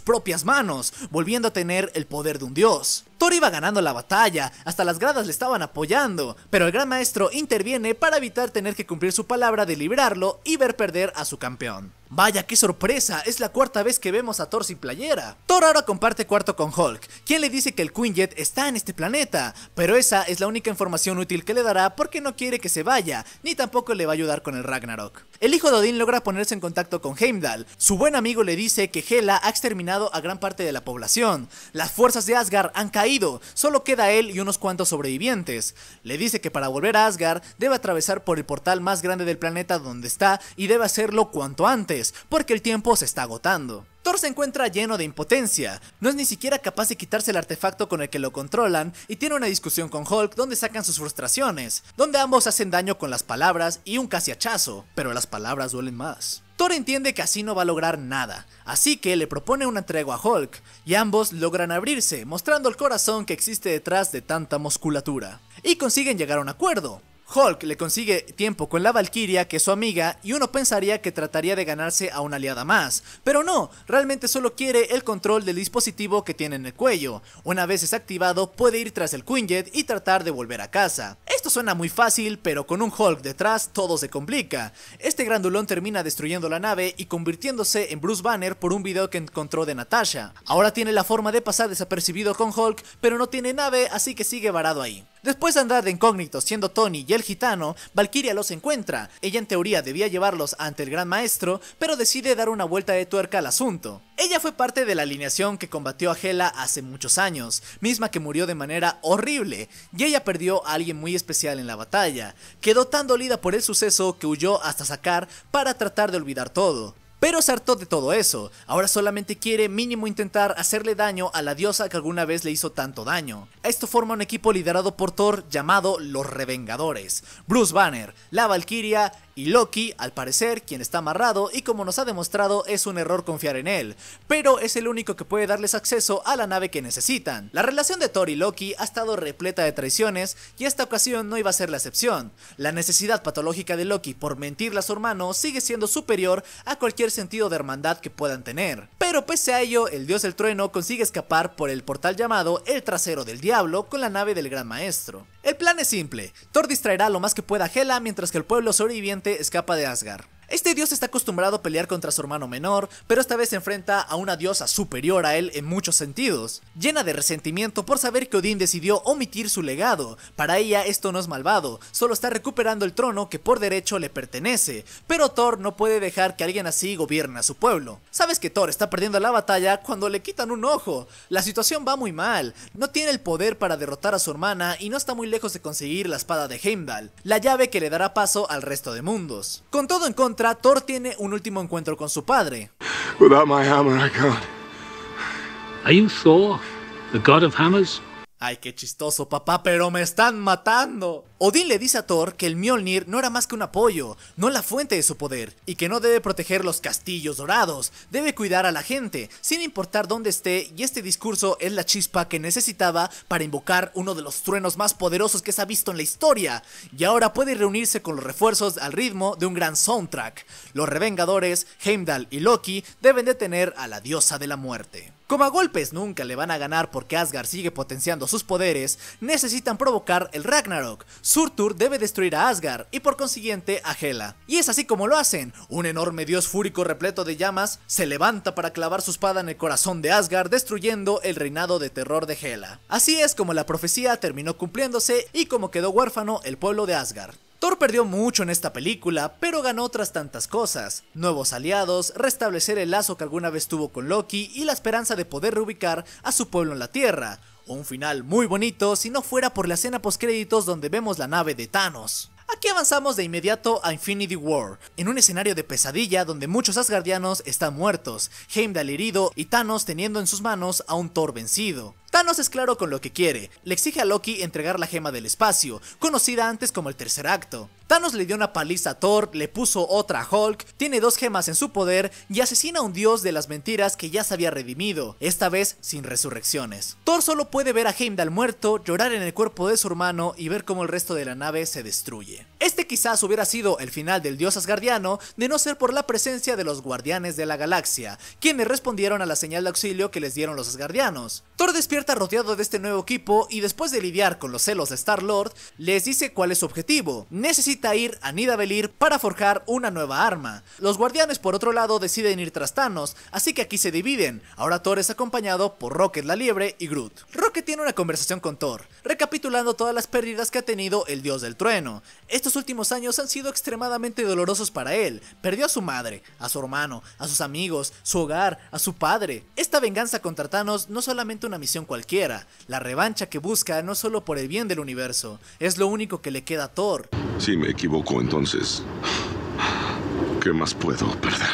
propias manos, volviendo a tener el poder de un dios. Thor iba ganando la batalla, hasta las gradas le estaban apoyando, pero el gran maestro interviene para evitar tener que cumplir su palabra de librarlo y ver perder a su campeón. Vaya, qué sorpresa, es la cuarta vez que vemos a Thor sin playera. Thor ahora comparte cuarto con Hulk, quien le dice que el Queen Jet está en este planeta, pero esa es la única información útil que le dará porque no quiere que se vaya, ni tampoco le va a ayudar con el Ragnarok. El hijo de Odín logra ponerse en contacto con Heimdall. Su buen amigo le dice que Hela ha exterminado a gran parte de la población. Las fuerzas de Asgard han caído, solo queda él y unos cuantos sobrevivientes. Le dice que para volver a Asgard debe atravesar por el portal más grande del planeta donde está y debe hacerlo cuanto antes porque el tiempo se está agotando. Thor se encuentra lleno de impotencia, no es ni siquiera capaz de quitarse el artefacto con el que lo controlan y tiene una discusión con Hulk donde sacan sus frustraciones, donde ambos hacen daño con las palabras y un casi hachazo, pero las palabras duelen más. Thor entiende que así no va a lograr nada, así que le propone una tregua a Hulk, y ambos logran abrirse, mostrando el corazón que existe detrás de tanta musculatura, y consiguen llegar a un acuerdo. Hulk le consigue tiempo con la Valkyria, que es su amiga, y uno pensaría que trataría de ganarse a una aliada más, pero no, realmente solo quiere el control del dispositivo que tiene en el cuello. Una vez desactivado, puede ir tras el Quinjet y tratar de volver a casa. Esto suena muy fácil, pero con un Hulk detrás todo se complica. Este grandulón termina destruyendo la nave y convirtiéndose en Bruce Banner por un video que encontró de Natasha. Ahora tiene la forma de pasar desapercibido con Hulk, pero no tiene nave, así que sigue varado ahí. Después de andar de incógnito siendo Tony y el gitano, Valkyria los encuentra. Ella en teoría debía llevarlos ante el gran maestro, pero decide dar una vuelta de tuerca al asunto. Ella fue parte de la alineación que combatió a Hela hace muchos años, misma que murió de manera horrible, y ella perdió a alguien muy especial en la batalla. Quedó tan dolida por el suceso que huyó hasta sacar para tratar de olvidar todo. Pero se harto de todo eso, ahora solamente quiere mínimo intentar hacerle daño a la diosa que alguna vez le hizo tanto daño. Esto forma un equipo liderado por Thor llamado los Revengadores, Bruce Banner, la Valkyria y Loki, al parecer, quien está amarrado y como nos ha demostrado es un error confiar en él, pero es el único que puede darles acceso a la nave que necesitan. La relación de Thor y Loki ha estado repleta de traiciones y esta ocasión no iba a ser la excepción. La necesidad patológica de Loki por mentirle a su hermano sigue siendo superior a cualquier sentido de hermandad que puedan tener. Pero pese a ello, el dios del trueno consigue escapar por el portal llamado el trasero del diablo con la nave del gran maestro. El plan es simple, Thor distraerá lo más que pueda a Hela mientras que el pueblo sobreviviente escapa de Asgard. Este dios está acostumbrado a pelear contra su hermano menor, pero esta vez se enfrenta a una diosa superior a él en muchos sentidos, llena de resentimiento por saber que Odín decidió omitir su legado. Para ella esto no es malvado, solo está recuperando el trono que por derecho le pertenece, pero Thor no puede dejar que alguien así gobierne a su pueblo. Sabes que Thor está perdiendo la batalla cuando le quitan un ojo, la situación va muy mal, no tiene el poder para derrotar a su hermana y no está muy lejos de conseguir la espada de Heimdall, la llave que le dará paso al resto de mundos. Con todo en contra, Thor tiene un último encuentro con su padre. Without my hammer, I can't. Are you Thor, the god of hammers? Ay, qué chistoso, papá, pero me están matando. Odín le dice a Thor que el Mjolnir no era más que un apoyo, no la fuente de su poder, y que no debe proteger los castillos dorados, debe cuidar a la gente, sin importar dónde esté, y este discurso es la chispa que necesitaba para invocar uno de los truenos más poderosos que se ha visto en la historia, y ahora puede reunirse con los refuerzos al ritmo de un gran soundtrack. Los Revengadores, Heimdall y Loki deben detener a la diosa de la muerte. Como a golpes nunca le van a ganar porque Asgard sigue potenciando sus poderes, necesitan provocar el Ragnarok. Surtur debe destruir a Asgard y por consiguiente a Hela. Y es así como lo hacen. Un enorme dios fúrico repleto de llamas se levanta para clavar su espada en el corazón de Asgard destruyendo el reinado de terror de Hela. Así es como la profecía terminó cumpliéndose y como quedó huérfano el pueblo de Asgard. Thor perdió mucho en esta película, pero ganó otras tantas cosas, nuevos aliados, restablecer el lazo que alguna vez tuvo con Loki y la esperanza de poder reubicar a su pueblo en la Tierra, un final muy bonito si no fuera por la escena postcréditos donde vemos la nave de Thanos. Aquí avanzamos de inmediato a Infinity War, en un escenario de pesadilla donde muchos asgardianos están muertos, Heimdall herido y Thanos teniendo en sus manos a un Thor vencido. Thanos es claro con lo que quiere, le exige a Loki entregar la gema del espacio, conocida antes como el tercer acto. Thanos le dio una paliza a Thor, le puso otra a Hulk, tiene dos gemas en su poder y asesina a un dios de las mentiras que ya se había redimido, esta vez sin resurrecciones. Thor solo puede ver a Heimdall muerto, llorar en el cuerpo de su hermano y ver cómo el resto de la nave se destruye. Este quizás hubiera sido el final del dios asgardiano de no ser por la presencia de los guardianes de la galaxia, quienes respondieron a la señal de auxilio que les dieron los asgardianos. Thor despierta rodeado de este nuevo equipo y después de lidiar con los celos de Star-Lord, les dice cuál es su objetivo. Necesita ir a Nidavellir para forjar una nueva arma. Los guardianes por otro lado deciden ir tras Thanos, así que aquí se dividen. Ahora Thor es acompañado por Rocket la Liebre y Groot. Rocket tiene una conversación con Thor, recapitulando todas las pérdidas que ha tenido el dios del trueno. Estos últimos años han sido extremadamente dolorosos para él. Perdió a su madre, a su hermano, a sus amigos, su hogar, a su padre. Esta venganza contra Thanos no solamente una misión cualquiera, la revancha que busca no solo por el bien del universo, es lo único que le queda a Thor. Si me equivoco entonces, ¿qué más puedo perder?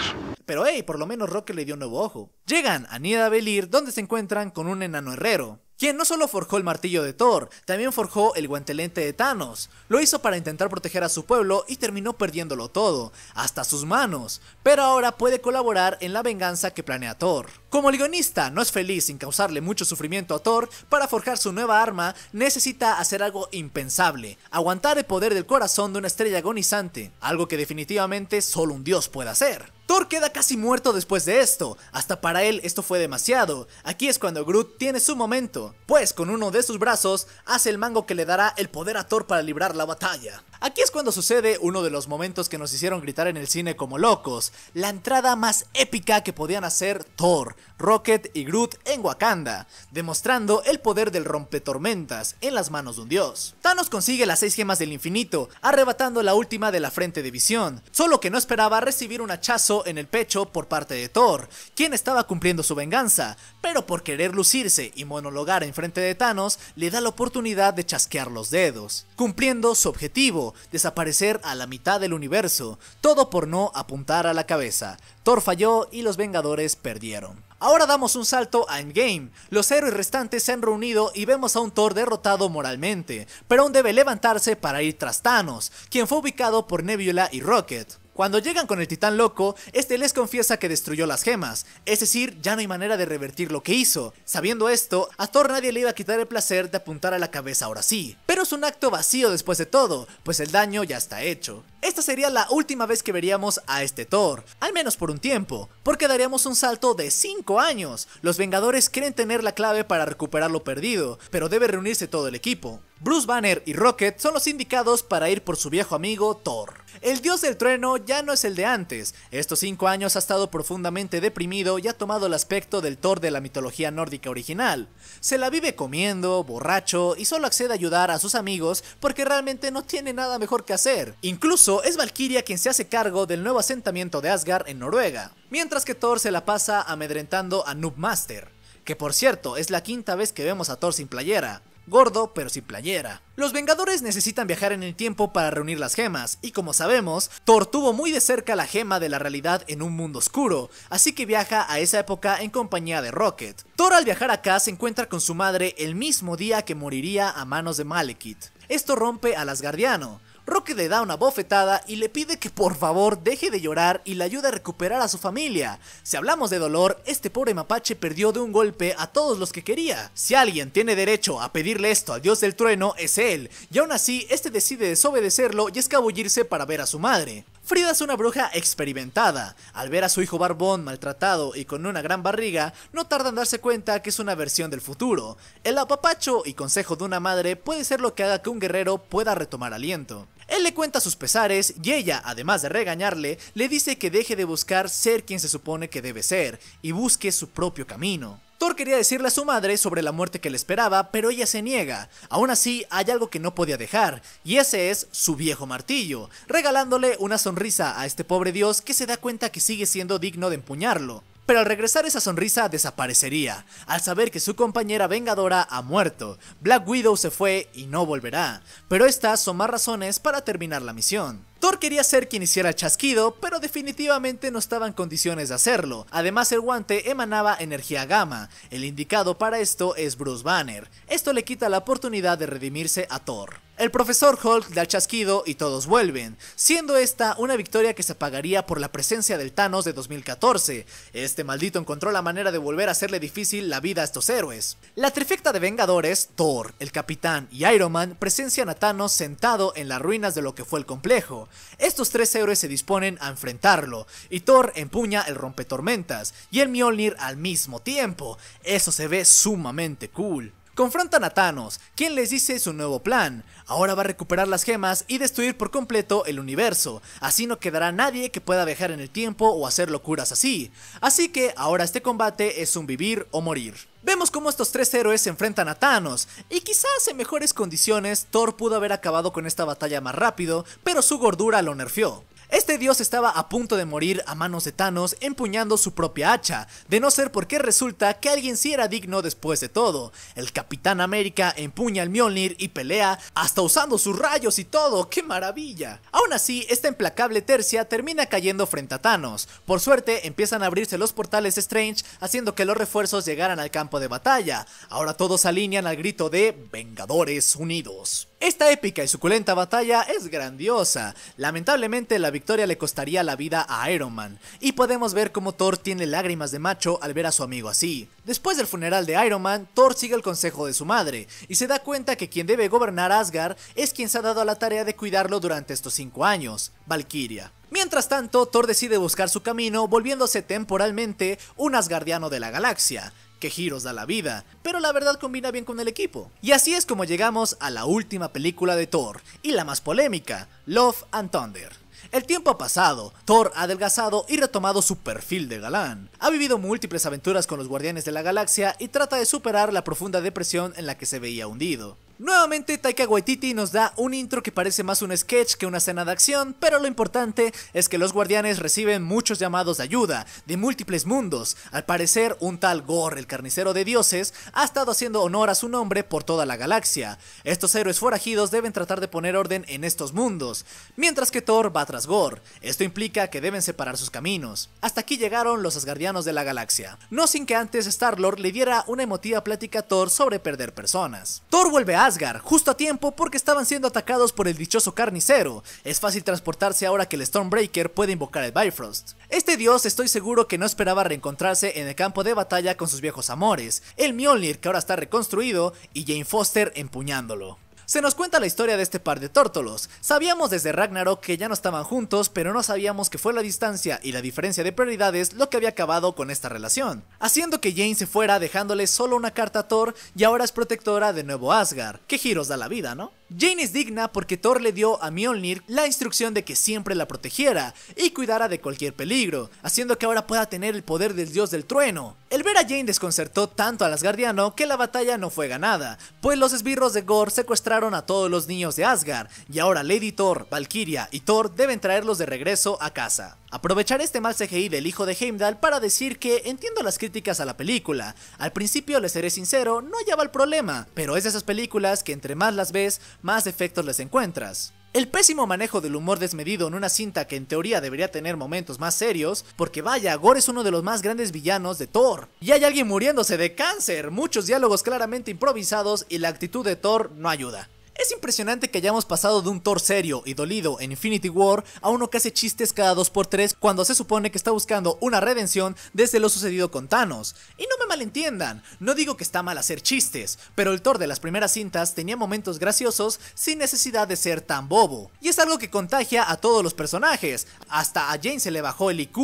Pero hey, por lo menos Rocket le dio un nuevo ojo. Llegan a Niedabelir Belir, donde se encuentran con un enano herrero quien no solo forjó el martillo de Thor, también forjó el guantelete de Thanos. Lo hizo para intentar proteger a su pueblo y terminó perdiéndolo todo, hasta sus manos, pero ahora puede colaborar en la venganza que planea Thor. Como el guionista no es feliz sin causarle mucho sufrimiento a Thor, para forjar su nueva arma necesita hacer algo impensable, aguantar el poder del corazón de una estrella agonizante, algo que definitivamente solo un dios puede hacer. Thor queda casi muerto después de esto, hasta para él esto fue demasiado. Aquí es cuando Groot tiene su momento, pues con uno de sus brazos hace el mango que le dará el poder a Thor para librar la batalla. Aquí es cuando sucede uno de los momentos que nos hicieron gritar en el cine como locos, la entrada más épica que podían hacer Thor, Rocket y Groot en Wakanda, demostrando el poder del rompetormentas en las manos de un dios. Thanos consigue las seis gemas del infinito, arrebatando la última de la frente de visión, solo que no esperaba recibir un hachazo en el pecho por parte de Thor, quien estaba cumpliendo su venganza, pero por querer lucirse y monologar en frente de Thanos, le da la oportunidad de chasquear los dedos, cumpliendo su objetivo, desaparecer a la mitad del universo, todo por no apuntar a la cabeza. Thor falló y los Vengadores perdieron. Ahora damos un salto a Endgame. Los héroes restantes se han reunido y vemos a un Thor derrotado moralmente, pero aún debe levantarse para ir tras Thanos, quien fue ubicado por Nebula y Rocket. Cuando llegan con el titán loco, este les confiesa que destruyó las gemas, es decir, ya no hay manera de revertir lo que hizo. Sabiendo esto, a Thor nadie le iba a quitar el placer de apuntar a la cabeza ahora sí, pero es un acto vacío después de todo, pues el daño ya está hecho. Esta sería la última vez que veríamos a este Thor, al menos por un tiempo, porque daríamos un salto de 5 años. Los Vengadores creen tener la clave para recuperar lo perdido, pero debe reunirse todo el equipo. Bruce Banner y Rocket son los indicados para ir por su viejo amigo Thor. El dios del trueno ya no es el de antes, estos 5 años ha estado profundamente deprimido y ha tomado el aspecto del Thor de la mitología nórdica original. Se la vive comiendo, borracho y solo accede a ayudar a sus amigos porque realmente no tiene nada mejor que hacer. Incluso es Valkyria quien se hace cargo del nuevo asentamiento de Asgard en Noruega, mientras que Thor se la pasa amedrentando a Noobmaster. que por cierto es la quinta vez que vemos a Thor sin playera, gordo pero sin playera. Los Vengadores necesitan viajar en el tiempo para reunir las gemas, y como sabemos, Thor tuvo muy de cerca la gema de la realidad en un mundo oscuro, así que viaja a esa época en compañía de Rocket. Thor al viajar acá se encuentra con su madre el mismo día que moriría a manos de Malekith. Esto rompe al Asgardiano, Roque le da una bofetada y le pide que por favor deje de llorar y le ayude a recuperar a su familia. Si hablamos de dolor, este pobre mapache perdió de un golpe a todos los que quería. Si alguien tiene derecho a pedirle esto al dios del trueno, es él, y aún así este decide desobedecerlo y escabullirse para ver a su madre. Frida es una bruja experimentada. Al ver a su hijo Barbón maltratado y con una gran barriga, no tarda en darse cuenta que es una versión del futuro. El apapacho y consejo de una madre puede ser lo que haga que un guerrero pueda retomar aliento. Él le cuenta sus pesares y ella, además de regañarle, le dice que deje de buscar ser quien se supone que debe ser y busque su propio camino. Thor quería decirle a su madre sobre la muerte que le esperaba, pero ella se niega. Aún así, hay algo que no podía dejar, y ese es su viejo martillo, regalándole una sonrisa a este pobre dios que se da cuenta que sigue siendo digno de empuñarlo. Pero al regresar esa sonrisa desaparecería, al saber que su compañera vengadora ha muerto, Black Widow se fue y no volverá, pero estas son más razones para terminar la misión. Thor quería ser quien hiciera chasquido, pero definitivamente no estaba en condiciones de hacerlo. Además, el guante emanaba energía gamma. El indicado para esto es Bruce Banner. Esto le quita la oportunidad de redimirse a Thor. El profesor Hulk da el chasquido y todos vuelven, siendo esta una victoria que se pagaría por la presencia del Thanos de 2014. Este maldito encontró la manera de volver a hacerle difícil la vida a estos héroes. La trifecta de Vengadores, Thor, el Capitán y Iron Man presencian a Thanos sentado en las ruinas de lo que fue el complejo. Estos tres héroes se disponen a enfrentarlo, y Thor empuña el rompetormentas y el Mjolnir al mismo tiempo. Eso se ve sumamente cool confrontan a Thanos, quien les dice su nuevo plan. Ahora va a recuperar las gemas y destruir por completo el universo, así no quedará nadie que pueda viajar en el tiempo o hacer locuras así. Así que ahora este combate es un vivir o morir. Vemos cómo estos tres héroes enfrentan a Thanos, y quizás en mejores condiciones Thor pudo haber acabado con esta batalla más rápido, pero su gordura lo nerfió. Este dios estaba a punto de morir a manos de Thanos empuñando su propia hacha, de no ser porque resulta que alguien sí era digno después de todo. El Capitán América empuña el Mjolnir y pelea, hasta usando sus rayos y todo, ¡qué maravilla! Aún así, esta implacable tercia termina cayendo frente a Thanos. Por suerte, empiezan a abrirse los portales Strange, haciendo que los refuerzos llegaran al campo de batalla. Ahora todos alinean al grito de Vengadores Unidos. Esta épica y suculenta batalla es grandiosa. Lamentablemente la victoria le costaría la vida a Iron Man, y podemos ver cómo Thor tiene lágrimas de macho al ver a su amigo así. Después del funeral de Iron Man, Thor sigue el consejo de su madre, y se da cuenta que quien debe gobernar Asgard es quien se ha dado la tarea de cuidarlo durante estos 5 años, Valkyria. Mientras tanto, Thor decide buscar su camino volviéndose temporalmente un asgardiano de la galaxia. Que giros da la vida, pero la verdad combina bien con el equipo. Y así es como llegamos a la última película de Thor, y la más polémica, Love and Thunder. El tiempo ha pasado, Thor ha adelgazado y retomado su perfil de galán. Ha vivido múltiples aventuras con los Guardianes de la Galaxia y trata de superar la profunda depresión en la que se veía hundido. Nuevamente Taika Waititi nos da un intro que parece más un sketch que una escena de acción, pero lo importante es que los guardianes reciben muchos llamados de ayuda de múltiples mundos. Al parecer, un tal Gore, el carnicero de dioses, ha estado haciendo honor a su nombre por toda la galaxia. Estos héroes forajidos deben tratar de poner orden en estos mundos, mientras que Thor va tras Gore. Esto implica que deben separar sus caminos. Hasta aquí llegaron los asgardianos de la galaxia. No sin que antes Star-Lord le diera una emotiva plática a Thor sobre perder personas. Thor vuelve a Asgard, justo a tiempo porque estaban siendo atacados por el dichoso carnicero. Es fácil transportarse ahora que el Stormbreaker puede invocar el Bifrost. Este dios estoy seguro que no esperaba reencontrarse en el campo de batalla con sus viejos amores, el Mjolnir que ahora está reconstruido y Jane Foster empuñándolo. Se nos cuenta la historia de este par de tórtolos. Sabíamos desde Ragnarok que ya no estaban juntos, pero no sabíamos que fue la distancia y la diferencia de prioridades lo que había acabado con esta relación, haciendo que Jane se fuera dejándole solo una carta a Thor y ahora es protectora de nuevo Asgard. Qué giros da la vida, ¿no? Jane es digna porque Thor le dio a Mjolnir la instrucción de que siempre la protegiera y cuidara de cualquier peligro, haciendo que ahora pueda tener el poder del dios del trueno. El ver a Jane desconcertó tanto al Asgardiano que la batalla no fue ganada, pues los esbirros de Gore secuestraron a todos los niños de Asgard y ahora Lady Thor, Valkyria y Thor deben traerlos de regreso a casa. Aprovechar este mal CGI del hijo de Heimdall para decir que entiendo las críticas a la película. Al principio, les seré sincero, no lleva el problema, pero es de esas películas que entre más las ves, más efectos les encuentras. El pésimo manejo del humor desmedido en una cinta que en teoría debería tener momentos más serios, porque vaya, Gore es uno de los más grandes villanos de Thor. Y hay alguien muriéndose de cáncer, muchos diálogos claramente improvisados y la actitud de Thor no ayuda. Es impresionante que hayamos pasado de un Thor serio y dolido en Infinity War a uno que hace chistes cada 2x3 cuando se supone que está buscando una redención desde lo sucedido con Thanos. Y no me malentiendan, no digo que está mal hacer chistes, pero el Thor de las primeras cintas tenía momentos graciosos sin necesidad de ser tan bobo. Y es algo que contagia a todos los personajes, hasta a Jane se le bajó el IQ,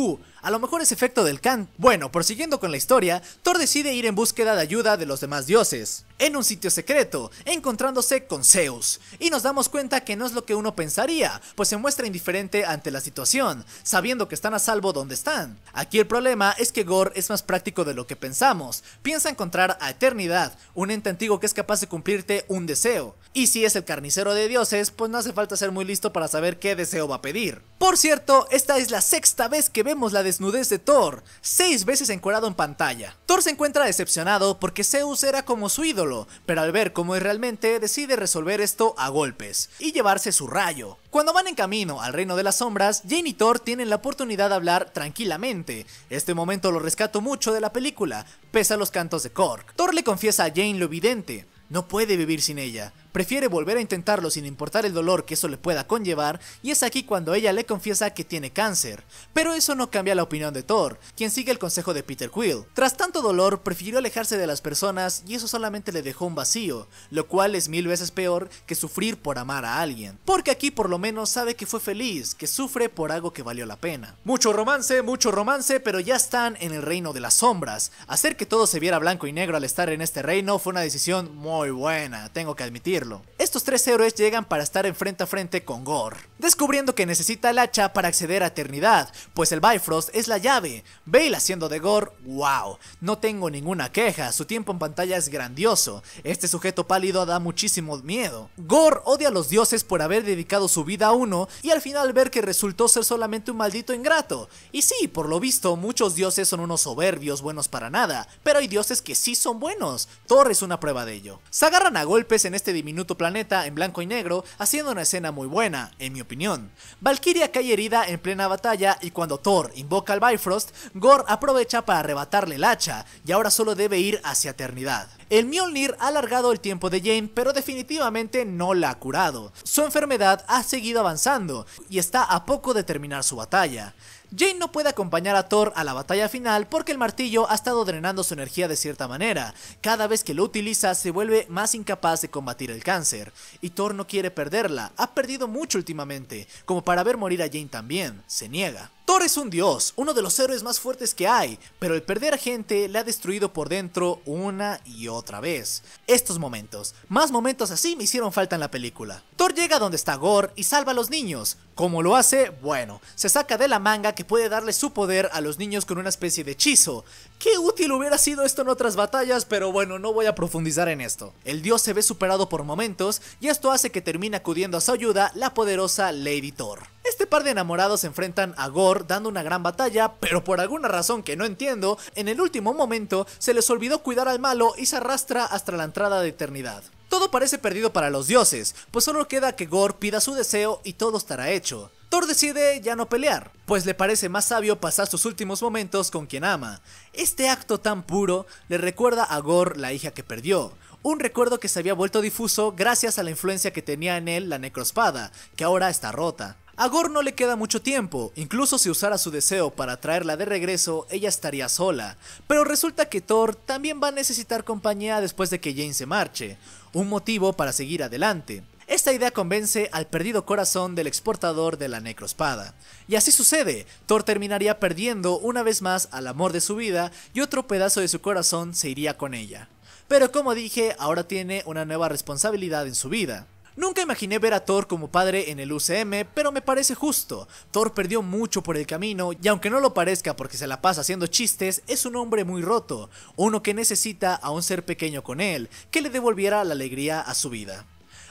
a lo mejor es efecto del Khan. Bueno, prosiguiendo con la historia, Thor decide ir en búsqueda de ayuda de los demás dioses, en un sitio secreto, encontrándose con Zeus. Y nos damos cuenta que no es lo que uno pensaría, pues se muestra indiferente ante la situación, sabiendo que están a salvo donde están. Aquí el problema es que Gore es más práctico de lo que pensamos, piensa encontrar a Eternidad, un ente antiguo que es capaz de cumplirte un deseo. Y si es el carnicero de dioses, pues no hace falta ser muy listo para saber qué deseo va a pedir. Por cierto, esta es la sexta vez que vemos la de desnudez de Thor, seis veces encuadrado en pantalla. Thor se encuentra decepcionado porque Zeus era como su ídolo, pero al ver cómo es realmente decide resolver esto a golpes y llevarse su rayo. Cuando van en camino al Reino de las Sombras, Jane y Thor tienen la oportunidad de hablar tranquilamente. Este momento lo rescato mucho de la película, pese a los cantos de Korg. Thor le confiesa a Jane lo evidente, no puede vivir sin ella, prefiere volver a intentarlo sin importar el dolor que eso le pueda conllevar, y es aquí cuando ella le confiesa que tiene cáncer. Pero eso no cambia la opinión de Thor, quien sigue el consejo de Peter Quill. Tras tanto dolor, prefirió alejarse de las personas y eso solamente le dejó un vacío, lo cual es mil veces peor que sufrir por amar a alguien. Porque aquí por lo menos sabe que fue feliz, que sufre por algo que valió la pena. Mucho romance, mucho romance, pero ya están en el reino de las sombras. Hacer que todo se viera blanco y negro al estar en este reino fue una decisión muy buena, tengo que admitir estos tres héroes llegan para estar frente a frente con Gore, descubriendo que necesita el hacha para acceder a Eternidad, pues el Bifrost es la llave. Bale haciendo de Gore, wow, no tengo ninguna queja, su tiempo en pantalla es grandioso, este sujeto pálido da muchísimo miedo. Gore odia a los dioses por haber dedicado su vida a uno y al final ver que resultó ser solamente un maldito ingrato. Y sí, por lo visto, muchos dioses son unos soberbios buenos para nada, pero hay dioses que sí son buenos, Thor es una prueba de ello. Se agarran a golpes en este diminuto Minuto planeta en blanco y negro, haciendo una escena muy buena, en mi opinión. Valkyria cae herida en plena batalla y cuando Thor invoca al Bifrost, Gore aprovecha para arrebatarle el hacha y ahora solo debe ir hacia eternidad. El Mjolnir ha alargado el tiempo de Jane, pero definitivamente no la ha curado. Su enfermedad ha seguido avanzando y está a poco de terminar su batalla. Jane no puede acompañar a Thor a la batalla final porque el martillo ha estado drenando su energía de cierta manera. Cada vez que lo utiliza se vuelve más incapaz de combatir el cáncer. Y Thor no quiere perderla, ha perdido mucho últimamente, como para ver morir a Jane también, se niega. Thor es un dios, uno de los héroes más fuertes que hay, pero el perder a gente le ha destruido por dentro una y otra vez. Estos momentos, más momentos así me hicieron falta en la película. Thor llega donde está Gore y salva a los niños, Cómo lo hace? Bueno, se saca de la manga que puede darle su poder a los niños con una especie de hechizo. Qué útil hubiera sido esto en otras batallas, pero bueno, no voy a profundizar en esto. El dios se ve superado por momentos y esto hace que termine acudiendo a su ayuda la poderosa Lady Thor. Este par de enamorados se enfrentan a Gore dando una gran batalla, pero por alguna razón que no entiendo, en el último momento se les olvidó cuidar al malo y se arrastra hasta la entrada de eternidad. Todo parece perdido para los dioses, pues solo queda que Gore pida su deseo y todo estará hecho. Thor decide ya no pelear, pues le parece más sabio pasar sus últimos momentos con quien ama. Este acto tan puro le recuerda a Gore la hija que perdió, un recuerdo que se había vuelto difuso gracias a la influencia que tenía en él la necrospada, que ahora está rota. A Gore no le queda mucho tiempo, incluso si usara su deseo para traerla de regreso, ella estaría sola, pero resulta que Thor también va a necesitar compañía después de que Jane se marche un motivo para seguir adelante. Esta idea convence al perdido corazón del exportador de la necroespada. Y así sucede, Thor terminaría perdiendo una vez más al amor de su vida y otro pedazo de su corazón se iría con ella. Pero como dije, ahora tiene una nueva responsabilidad en su vida. Nunca imaginé ver a Thor como padre en el UCM, pero me parece justo. Thor perdió mucho por el camino y aunque no lo parezca porque se la pasa haciendo chistes, es un hombre muy roto, uno que necesita a un ser pequeño con él, que le devolviera la alegría a su vida.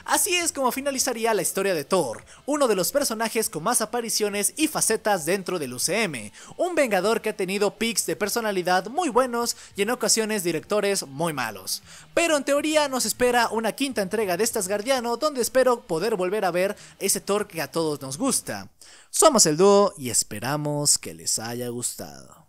Así es como finalizaría la historia de Thor, uno de los personajes con más apariciones y facetas dentro del UCM, un vengador que ha tenido pics de personalidad muy buenos y en ocasiones directores muy malos. Pero en teoría nos espera una quinta entrega de estas Guardiano donde espero poder volver a ver ese Thor que a todos nos gusta. Somos el dúo y esperamos que les haya gustado.